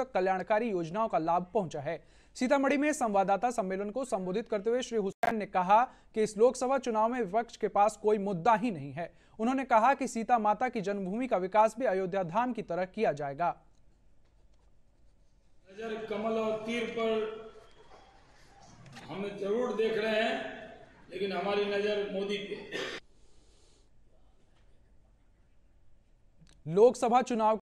तक कल्याणकारी योजनाओं का लाभ पहुंचा है सीतामढ़ी में संवाददाता सम्मेलन को संबोधित करते हुए श्री हुसैन ने कहा कि इस लोकसभा चुनाव में विपक्ष के पास कोई मुद्दा ही नहीं है उन्होंने कहा कि सीता माता की जन्मभूमि का विकास भी अयोध्या धाम की तरह किया जाएगा नजर कमल और तीर पर हम जरूर देख रहे हैं लेकिन हमारी नजर मोदी पे लोकसभा चुनाव